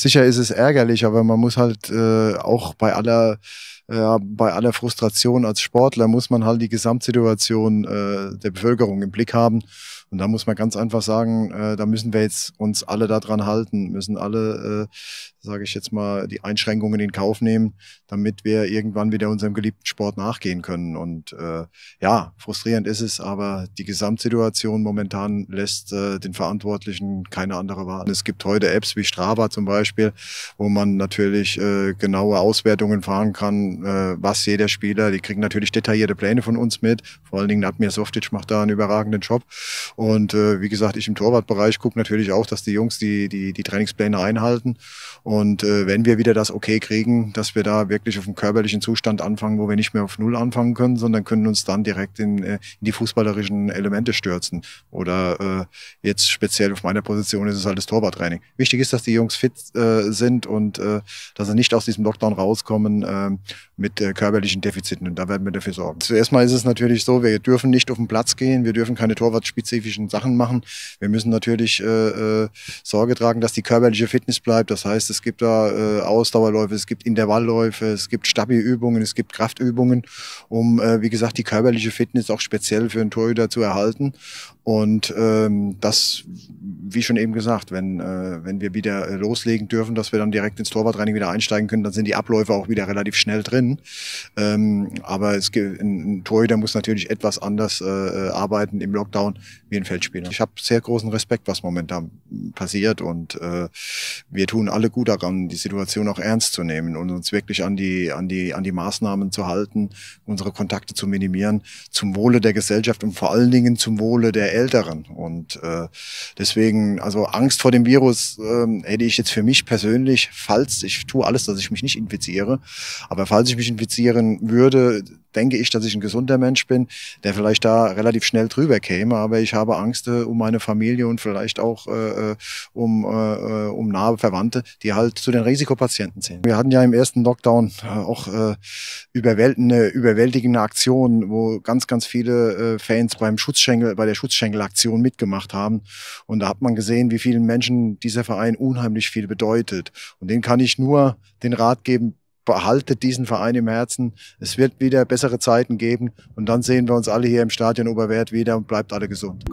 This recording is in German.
sicher ist es ärgerlich, aber man muss halt äh, auch bei aller äh, bei aller Frustration als Sportler muss man halt die Gesamtsituation äh, der Bevölkerung im Blick haben. Und da muss man ganz einfach sagen, äh, da müssen wir jetzt uns alle daran halten, müssen alle, äh, sage ich jetzt mal, die Einschränkungen in Kauf nehmen, damit wir irgendwann wieder unserem geliebten Sport nachgehen können. Und äh, ja, frustrierend ist es, aber die Gesamtsituation momentan lässt äh, den Verantwortlichen keine andere Wahl. Es gibt heute Apps wie Strava zum Beispiel Beispiel, wo man natürlich äh, genaue Auswertungen fahren kann, äh, was jeder Spieler, die kriegen natürlich detaillierte Pläne von uns mit. Vor allen Dingen Admir Softic macht da einen überragenden Job. Und äh, wie gesagt, ich im Torwartbereich gucke natürlich auch, dass die Jungs die, die, die Trainingspläne einhalten. Und äh, wenn wir wieder das okay kriegen, dass wir da wirklich auf dem körperlichen Zustand anfangen, wo wir nicht mehr auf Null anfangen können, sondern können uns dann direkt in, äh, in die fußballerischen Elemente stürzen. Oder äh, jetzt speziell auf meiner Position ist es halt das Torwarttraining. Wichtig ist, dass die Jungs fit äh, sind und äh, dass sie nicht aus diesem Lockdown rauskommen äh, mit äh, körperlichen Defiziten. Und da werden wir dafür sorgen. Zuerst also mal ist es natürlich so, wir dürfen nicht auf den Platz gehen, wir dürfen keine torwartspezifischen Sachen machen. Wir müssen natürlich äh, äh, Sorge tragen, dass die körperliche Fitness bleibt. Das heißt, es gibt da äh, Ausdauerläufe, es gibt Intervallläufe, es gibt stabi es gibt Kraftübungen, um, äh, wie gesagt, die körperliche Fitness auch speziell für einen Torhüter zu erhalten. Und ähm, das wie schon eben gesagt, wenn, äh, wenn wir wieder loslegen dürfen, dass wir dann direkt ins Torwarttraining wieder einsteigen können, dann sind die Abläufe auch wieder relativ schnell drin. Ähm, aber es, ein, ein Torhüter muss natürlich etwas anders äh, äh, arbeiten im Lockdown wie ein Feldspieler. Ich habe sehr großen Respekt, was momentan passiert und äh, wir tun alle gut daran, die Situation auch ernst zu nehmen und uns wirklich an die, an die, an die Maßnahmen zu halten, unsere Kontakte zu minimieren, zum Wohle der Gesellschaft und vor allen Dingen zum Wohle der Älteren. Und äh, deswegen deswegen, also Angst vor dem Virus ähm, hätte ich jetzt für mich persönlich, falls ich tue alles, dass ich mich nicht infiziere, aber falls ich mich infizieren würde, denke ich, dass ich ein gesunder Mensch bin, der vielleicht da relativ schnell drüber käme, aber ich habe Angst äh, um meine Familie und vielleicht auch äh, äh um, äh, äh, um nahe Verwandte, die halt zu den Risikopatienten sind. Wir hatten ja im ersten Lockdown äh, auch äh, überwältigende, überwältigende Aktionen, wo ganz, ganz viele äh, Fans beim Schutzschenkel, bei der Schutzschenkelaktion mitgemacht haben und da hat man gesehen, wie vielen Menschen dieser Verein unheimlich viel bedeutet und den kann ich nur den Rat geben, behaltet diesen Verein im Herzen. Es wird wieder bessere Zeiten geben und dann sehen wir uns alle hier im Stadion Oberwert wieder und bleibt alle gesund.